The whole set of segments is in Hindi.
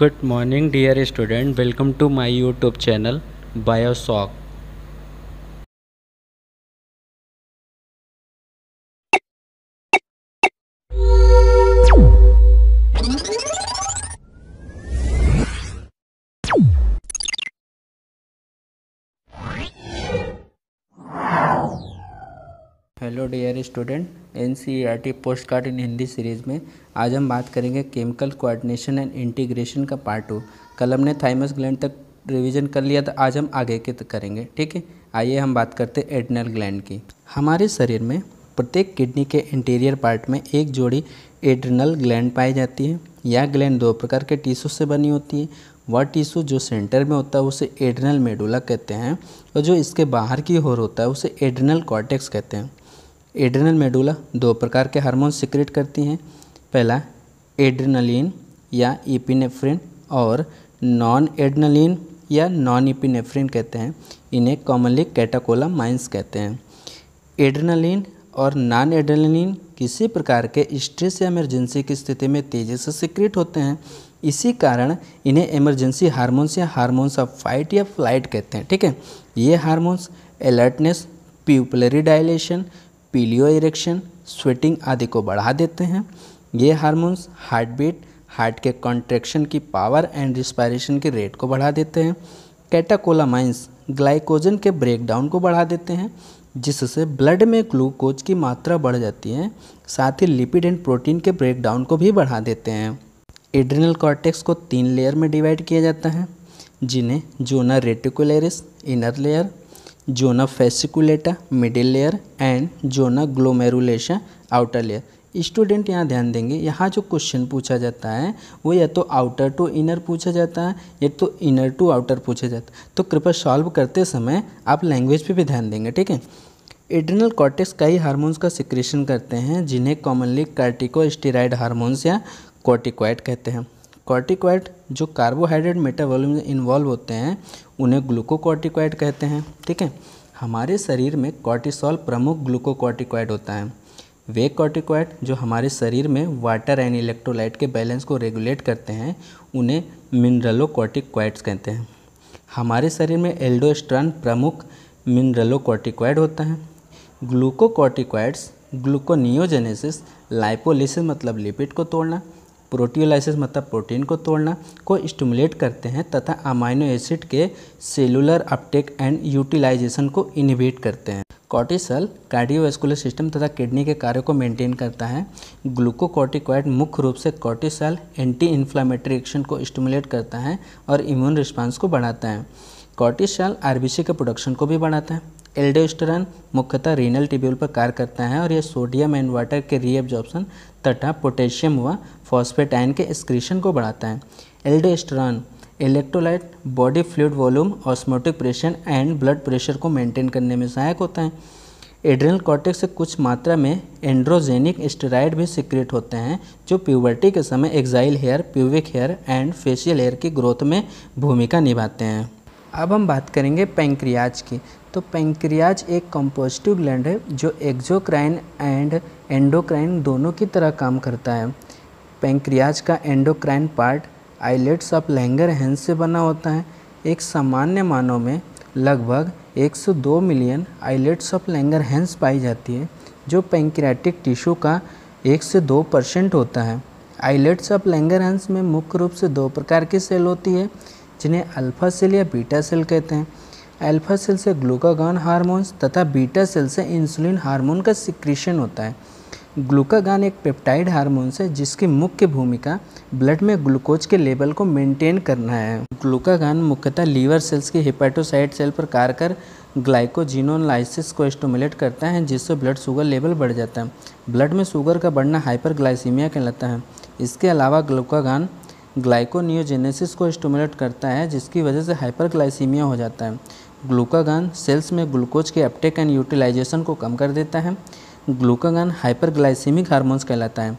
good morning dear student welcome to my YouTube channel बायोसॉक hello dear student N C R T post card in Hindi series में आज हम बात करेंगे केमिकल कोऑर्डिनेशन एंड इंटीग्रेशन का पार्ट टू कल हमने थाइमस ग्लैंड तक रिवीजन कर लिया था आज हम आगे के तक करेंगे ठीक है आइए हम बात करते हैं एडनल ग्लैंड की हमारे शरीर में प्रत्येक किडनी के इंटीरियर पार्ट में एक जोड़ी एडनल ग्लैंड पाई जाती है यह ग्लैंड दो प्रकार के टीशू से बनी होती है वह टीशू जो सेंटर में होता है उसे एडनल मेडुला कहते हैं और जो इसके बाहर की ओर होता है उसे एडनल कॉर्टेक्स कहते हैं एड्रेनल मेडुला दो प्रकार के हार्मोन सिक्रेट करती हैं पहला एड्रेनलिन या इपिनेफ्रिन और नॉन एड्रेनलिन या नॉन इपिनेफ्रिन कहते हैं इन्हें कॉमनली कैटाकोला माइंस कहते हैं एड्रेनलिन और नॉन एड्रेनलिन किसी प्रकार के स्ट्रेस या इमरजेंसी की स्थिति में तेज़ी से सिक्रेट होते हैं इसी कारण इन्हें इमरजेंसी हार्मोन्स या हार्मोन्स ऑफ फाइट या फ्लाइट कहते हैं ठीक है ये hormones alertness pupillary dilation piloerection sweating आदि को बढ़ा देते हैं ये हार्मोन्स हार्ट बीट हार्ट के कॉन्ट्रेक्शन की पावर एंड रिस्पायरेशन के रेट को बढ़ा देते हैं कैटाकोलामाइंस ग्लाइकोजन के ब्रेकडाउन को बढ़ा देते हैं जिससे ब्लड में ग्लूकोज की मात्रा बढ़ जाती है साथ ही लिपिड एंड प्रोटीन के ब्रेकडाउन को भी बढ़ा देते हैं एड्रिनल कॉर्टेक्स को तीन लेयर में डिवाइड किया जाता है जिन्हें zona reticularis inner layer zona fasciculata middle layer and zona glomerulosa outer layer student यहाँ ध्यान देंगे यहाँ जो क्वेश्चन पूछा जाता है वो या तो आउटर टू इनर पूछा जाता है या तो इनर टू आउटर पूछा जाता है तो कृपया सॉल्व करते समय आप लैंग्वेज पे भी ध्यान देंगे ठीक है एड्रिनल कॉर्टेक्स कई हार्मोन्स का सिक्रेशन करते हैं जिन्हें कॉमनली कार्टिको स्टीराइड या कॉर्टिकॉइड कहते हैं कॉर्टिकॉइड जो कार्बोहाइड्रेट मेटाबॉलिज्म में इन्वॉल्व होते हैं उन्हें ग्लूकोकॉर्टिकॉइड कहते हैं ठीक है हमारे शरीर में कॉर्टिसोल प्रमुख ग्लूकोकॉर्टिकॉइड होता है वे कॉर्टिक्वाइट जो हमारे शरीर में वाटर एंड इलेक्ट्रोलाइट के बैलेंस को रेगुलेट करते हैं उन्हें मिनरलोकॉर्टिक्वाइट्स कहते हैं हमारे शरीर में एल्डोस्ट्रन प्रमुख मिनरलोकॉर्टिक्वाइड होता है ग्लूकोकॉर्टिक्वाइड्स ग्लूकोनियोजेनेसिस लाइपोलिसिस मतलब लिपिड को तोड़ना प्रोटीलाइसिस मतलब प्रोटीन को तोड़ना को स्टिमुलेट करते हैं तथा अमाइनो एसिड के सेलुलर अपटेक एंड यूटिलाइजेशन को इनिबेट करते हैं कॉर्टिसल कार्डियोवेस्कुलर सिस्टम तथा किडनी के कार्यों को मेंटेन करता है ग्लूकोकॉर्टिकॉइड मुख्य रूप से कॉर्टिसल एंटी इन्फ्लामेटरी एक्शन को स्टिमुलेट करता है और इम्यून रिस्पॉन्स को बढ़ाता है कॉर्टिसल आरबीसी के प्रोडक्शन को भी बढ़ाता है एल्डोस्टरन मुख्यतः रीनल टिब्यूल पर कार्य करता है और यह सोडियम एंड वाटर के रीअब्जॉर्प्शन तथा पोटेशियम व फॉस्फेट आयन के एक्सक्रीशन को बढ़ाता है aldosterone electrolyte body fluid volume osmotic pressure and blood pressure को मेंटेन करने में सहायक होता है एड्रिनल कॉर्टेक्स से कुछ मात्रा में एंड्रोजेनिक स्टेराइड भी सिक्रेट होते हैं जो प्यूबर्टी के समय axillary hair pubic hair and facial hair की ग्रोथ में भूमिका निभाते हैं अब हम बात करेंगे पेंक्रियाज की तो पेंक्रियाज एक कम्पोजिटिव ग्लैंड है जो एक्जोक्राइन एंड एंडोक्राइन दोनों की तरह काम करता है पेंक्रियाज का endocrine part islets of Langerhans से बना होता है एक सामान्य मानव में लगभग 102 million islets of Langerhans पाई जाती है जो पेंक्रियाटिक टिश्यू का एक से दो परसेंट होता है आइलेट्स ऑफ हैंस में मुख्य रूप से दो प्रकार की सेल होती है जिन्हें अल्फा सेल या बीटा सेल कहते हैं अल्फा सेल से ग्लूकागान हार्मोन्स तथा बीटा सेल से इंसुलिन हार्मोन का सिक्रीशन होता है ग्लूकागान एक पेप्टाइड हार्मोन है जिसकी मुख्य भूमिका ब्लड में ग्लूकोज के लेवल को मेंटेन करना है ग्लूकागान मुख्यतः लीवर सेल्स की हिपेटोसाइट सेल पर कार कर ग्लाइकोजिनोलाइसिस को स्टोमुलेट करता है जिससे ब्लड शुगर लेवल बढ़ जाता है ब्लड में शुगर का बढ़ना हाइपर कहलाता है इसके अलावा ग्लूकागान ग्लाइकोनियोजेनेसिस को स्टोमुलेट करता है जिसकी वजह से हाइपरग्लाइसीमिया हो जाता है ग्लूकागन सेल्स में ग्लूकोज के अपटेक एंड यूटिलाइजेशन को कम कर देता है ग्लूकागन हाइपरग्लाइसिमिक हार्मोन्स कहलाता है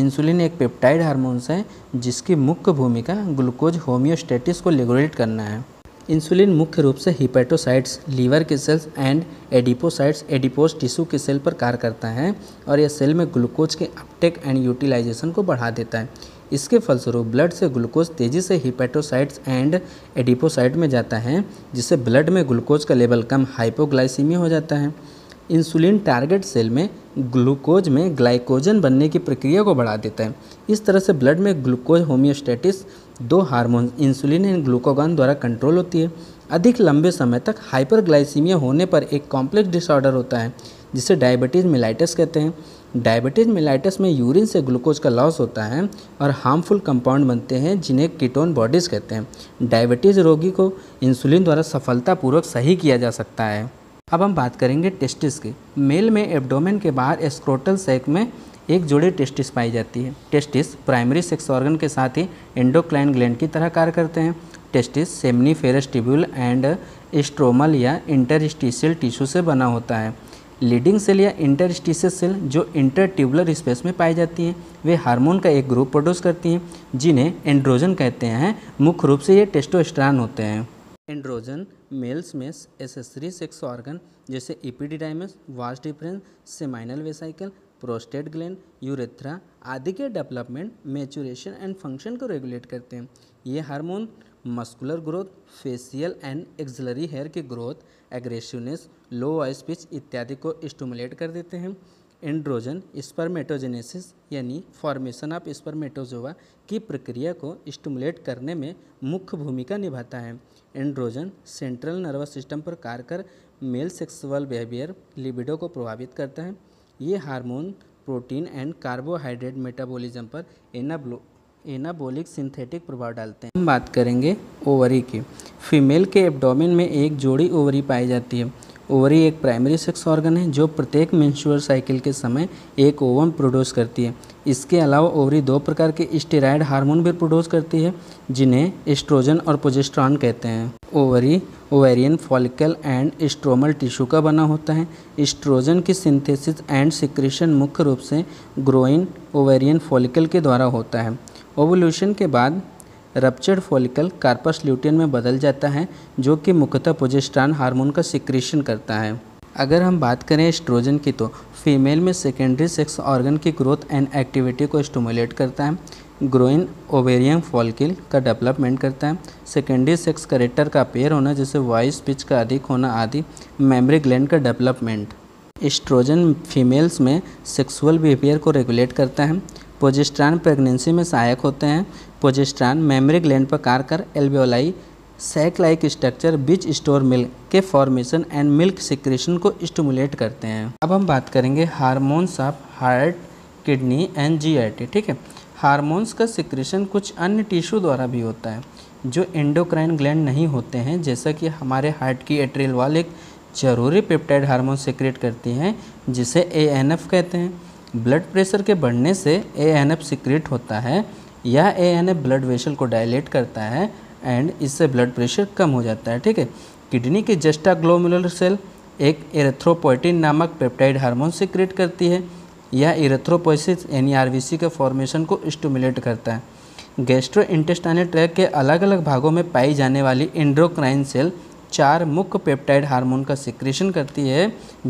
इंसुलिन एक पेप्टाइड हार्मोन्स है जिसकी मुख्य भूमिका ग्लूकोज होम्योस्टेटिस को रेगुलेट करना है इंसुलिन मुख्य रूप से हिपेटोसाइट्स लीवर के cells and adipocytes adipose tissue के सेल पर कार्य करता है और यह सेल में ग्लूकोज के अपटेक एंड यूटिलाइजेशन को बढ़ा देता है इसके फलस्वरूप ब्लड से ग्लूकोज तेजी से हिपेटोसाइट्स एंड एडिपोसाइट में जाता है जिससे ब्लड में ग्लूकोज का लेवल कम हाइपोग्लाइसीमिया हो जाता है इंसुलिन टारगेट सेल में ग्लूकोज में ग्लाइकोजन बनने की प्रक्रिया को बढ़ा देता है इस तरह से ब्लड में ग्लूकोज होम्योस्टेटिस दो हार्मोन इंसुलिन एंड ग्लूकोगान द्वारा कंट्रोल होती है अधिक लंबे समय तक हाइपरग्लाइसीमिया होने पर एक कॉम्प्लेक्स डिसऑर्डर होता है जिसे डायबिटीज़ मिलाइटस कहते हैं डायबिटीज मिलाइटस में यूरिन से ग्लूकोज का लॉस होता है और हार्मफुल कंपाउंड बनते हैं जिन्हें कीटोन बॉडीज कहते हैं डायबिटीज़ रोगी को इंसुलिन द्वारा सफलतापूर्वक सही किया जा सकता है अब हम बात करेंगे टेस्टिस की मेल में एब्डोमेन के बाहर एस्क्रोटल सेक में एक जोड़ी टेस्टिस पाई जाती है टेस्टिस प्राइमरी सेक्स ऑर्गन के साथ ही एंडोक्लाइन ग्लैंड की तरह कार्य करते हैं टेस्टिस सेमनी फेरेस्टिब्यूल एंड स्ट्रोमल या इंटरस्टिशियल टिश्यू से बना होता है लीडिंग सेल या इंटरस्टिशियस सेल जो इंटरट्यूबुलर स्पेस में पाई जाती हैं वे हार्मोन का एक ग्रुप प्रोड्यूस करती हैं जिन्हें एंड्रोजन कहते हैं मुख्य रूप से ये टेस्टोस्टेरोन होते हैं एंड्रोजन मेल्स में एसेसरी सेक्स ऑर्गन जैसे epididymis vas deferens seminal vesicle prostate gland urethra आदि के डेवलपमेंट मेचुरेशन एंड फंक्शन को रेगुलेट करते हैं ये hormone muscular growth facial and axillary hair की growth aggressiveness low voice pitch इत्यादि को स्टमुलेट कर देते हैं एंड्रोजन स्पर्मेटोजेनेसिस यानी फॉर्मेशन ऑफ स्पर्मेटोजोवा की प्रक्रिया को स्टमुलेट करने में मुख्य भूमिका निभाता है एंड्रोजन सेंट्रल नर्वस सिस्टम पर कार्य कर मेल सेक्सुअल बिहेवियर लिबिडो को प्रभावित करता है ये hormone protein and carbohydrate metabolism पर एनाब्लो एनाबोलिक सिंथेटिक प्रभाव डालते हैं हम बात करेंगे ओवरी की फीमेल के एबडोमिन में एक जोड़ी ओवरी पाई जाती है ओवरी एक प्राइमरी सेक्स ऑर्गन है जो प्रत्येक मेंस्ट्रुअल साइकिल के समय एक ओवम प्रोड्यूस करती है इसके अलावा ओवरी दो प्रकार के स्टेराइड हार्मोन भी प्रोड्यूस करती है जिन्हें एस्ट्रोजन और प्रोजेस्ट्रॉन कहते हैं ovary ovarian follicle and stromal tissue का बना होता है एस्ट्रोजन की सिंथेसिस एंड सिक्रेशन मुख्य रूप से ग्रोइन ओवेरियन फॉलिकल के द्वारा होता है ओवोल्यूशन के बाद रप्चर्ड फॉलिकल कार्पस ल्यूटिन में बदल जाता है जो कि मुख्यतः प्रोजेस्ट्रान हार्मोन का सिक्रेशन करता है अगर हम बात करें एस्ट्रोजन की तो फीमेल में सेकेंडरी सेक्स ऑर्गन की ग्रोथ एंड एक्टिविटी को स्टमुलेट करता है ग्रोइन ओवेरियम फॉलकिल का डेवलपमेंट करता है सेकेंडरी सेक्स करेक्टर का पेयर होना जैसे वॉइस पिच का अधिक होना आदि मेमरी ग्लैंड का डेवलपमेंट एस्ट्रोजन फीमेल्स में सेक्सुअल बिहेवियर को रेगुलेट करता है पोजिस्ट्रान प्रेगनेंसी में सहायक होते हैं पोजिस्ट्रान मेमरी ग्लैंड पर कार कर एल्बियोलाई sac like structure which store milk के फॉर्मेशन एंड मिल्क सिक्रेशन को स्टमुलेट करते हैं अब हम बात करेंगे hormones of heart kidney and टी ठीक है हारमोन्स का सिक्रेशन कुछ अन्य टिश्यू द्वारा भी होता है जो एंडोक्राइन ग्लैंड नहीं होते हैं जैसा कि हमारे हार्ट की एट्रियल वाल एक जरूरी पेप्टाइड हार्मोन सिक्रेट करती हैं जिसे ए कहते हैं ब्लड प्रेशर के बढ़ने से ए एन एफ सिक्रेट होता है यह A N F blood vessel को डायलेट करता है एंड इससे ब्लड प्रेशर कम हो जाता है ठीक है किडनी के जस्टा ग्लोमुलर सेल एक एरेथ्रोपोइटिन नामक पेप्टाइड हार्मोन सिक्रेट करती है यह एरेथ्रोपोइसिस यानी आर के फॉर्मेशन को स्टूमुलेट करता है गैस्ट्रो इंटेस्टाइनल ट्रैक के अलग अलग भागों में पाई जाने वाली इंड्रोक्राइन सेल चार मुख्य पेप्टाइड हार्मोन का सिक्रेशन करती है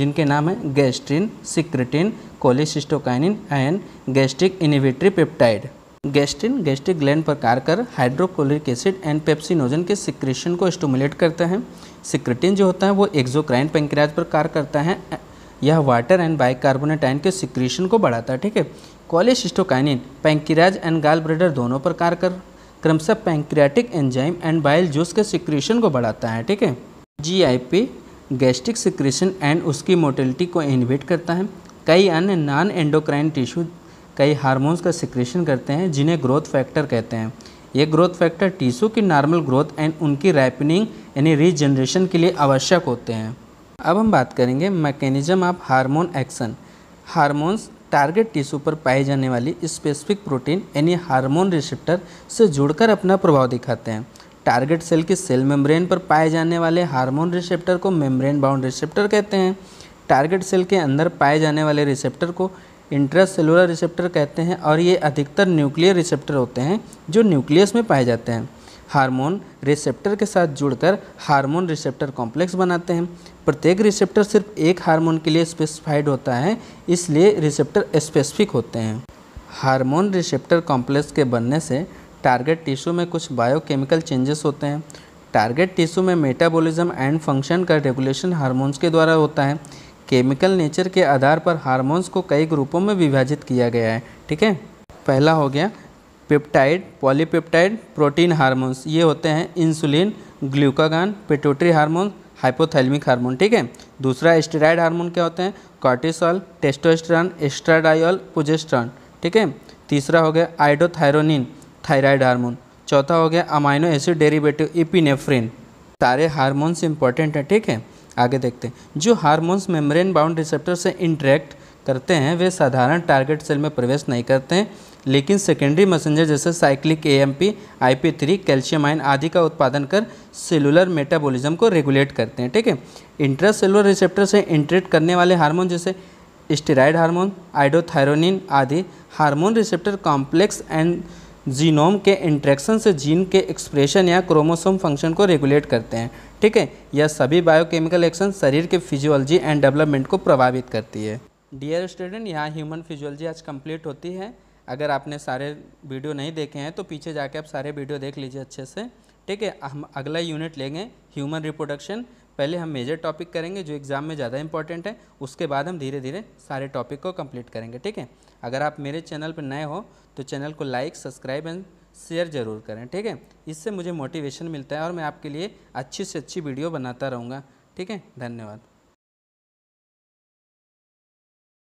जिनके नाम है gastrin secretin cholecystokinin and gastric inhibitory peptide gastrin gastric gland पर कार कर हाइड्रोक्लोरिक एसिड एंड पेप्सिनोजन के सिक्रेशन को स्टमुलेट करता है सिक्रेटिन जो होता है वो एक्जोक्राइन पेंक्रियाज पर कार करता है यह वाटर एंड बाइकार्बोनेट के सिक्रेशन को बढ़ाता है ठीक है cholecystokinin pancreas and gall bladder दोनों पर कार कर क्रमशः pancreatic enzyme and bile juice के सिक्रेशन को बढ़ाता है ठीक है जीआईपी गैस्ट्रिक सिक्रेशन एंड उसकी मोटिलिटी को इनिवेट करता है कई अन्य नॉन एंडोक्राइन टिश्यू कई हार्मोन्स का सिक्रेशन करते हैं जिन्हें ग्रोथ फैक्टर कहते हैं ये ग्रोथ फैक्टर टिश्यू की नॉर्मल ग्रोथ एंड उनकी रैपनिंग यानी रीजनरेशन के लिए आवश्यक होते हैं अब हम बात करेंगे mechanism of hormone action hormones target tissue पर पाई जाने वाली स्पेसिफिक प्रोटीन यानी हार्मोन रिसेप्टर से जुड़कर अपना प्रभाव दिखाते हैं टारगेट सेल की सेल मेम्ब्रेन पर पाए जाने वाले हार्मोन रिसेप्टर को मेम्ब्रेन बाउंड रिसेप्टर कहते हैं टारगेट सेल के अंदर पाए जाने वाले रिसेप्टर को इंट्रासेलुलर रिसेप्टर कहते हैं और ये अधिकतर न्यूक्लियर रिसेप्टर होते हैं जो न्यूक्लियस में पाए जाते हैं हार्मोन रिसेप्टर के साथ जुड़कर हार्मोन रिसेप्टर कॉम्प्लेक्स बनाते हैं प्रत्येक रिसेप्टर सिर्फ एक हार्मोन के लिए स्पेसिफाइड होता है इसलिए रिसेप्टर स्पेसिफिक होते हैं हार्मोन रिसेप्टर कॉम्प्लेक्स के बनने से टारगेट टिश्यू में कुछ बायोकेमिकल चेंजेस होते हैं टारगेट टिश्यू में मेटाबॉलिज्म एंड फंक्शन का रेगुलेशन हार्मोन्स के द्वारा होता है केमिकल नेचर के आधार पर हार्मोन्स को कई ग्रुपों में विभाजित किया गया है ठीक है पहला हो गया पेप्टाइड पॉलीपेप्टाइड प्रोटीन हार्मोन्स ये होते हैं insulin glucagon pituitary hormone hypothalamic hormone ठीक है दूसरा स्टेराइड हार्मोन क्या होते हैं कॉर्टिसोल टेस्टोस्टेरॉन एस्ट्राडाइल पुजेस्ट्रॉन ठीक है तीसरा हो गया आइडोथायरोनिन थायराइड हार्मोन चौथा हो गया अमाइनो एसिड डेरिवेटिव इपिनेफ्रिन सारे हार्मोन्स इंपॉर्टेंट हैं ठीक है आगे देखते हैं जो हार्मोन्स मेम्ब्रेन बाउंड रिसेप्टर से इंटरेक्ट करते हैं वे साधारण टारगेट सेल में प्रवेश नहीं करते हैं लेकिन सेकेंडरी मैसेंजर जैसे cyclic AMP, three calcium ion आदि का उत्पादन कर सेलुलर मेटाबॉलिज्म को रेगुलेट करते हैं ठीक है इंट्रा सेलुलर रिसेप्टर से इंट्रेट करने वाले हार्मोन जैसे स्टेराइड हार्मोन आइडोथायरोनिन आदि hormone receptor complex and genome के इंट्रैक्शन से जीन के एक्सप्रेशन या क्रोमोसोम फंक्शन को रेगुलेट करते हैं ठीक है यह सभी बायोकेमिकल एक्शन शरीर के फिजियोलॉजी एंड डेवलपमेंट को प्रभावित करती है डियर स्टूडेंट यहाँ ह्यूमन फिजियोलॉजी आज कंप्लीट होती है अगर आपने सारे वीडियो नहीं देखे हैं तो पीछे जाके आप सारे वीडियो देख लीजिए अच्छे से ठीक है हम अगला यूनिट लेंगे ह्यूमन रिप्रोडक्शन पहले हम मेजर टॉपिक करेंगे जो एग्ज़ाम में ज़्यादा इंपॉर्टेंट है उसके बाद हम धीरे धीरे सारे टॉपिक को कम्प्लीट करेंगे ठीक है अगर आप मेरे चैनल पर नए हो तो चैनल को लाइक सब्सक्राइब एंड शेयर ज़रूर करें ठीक है इससे मुझे मोटिवेशन मिलता है और मैं आपके लिए अच्छी से अच्छी वीडियो बनाता रहूँगा ठीक है धन्यवाद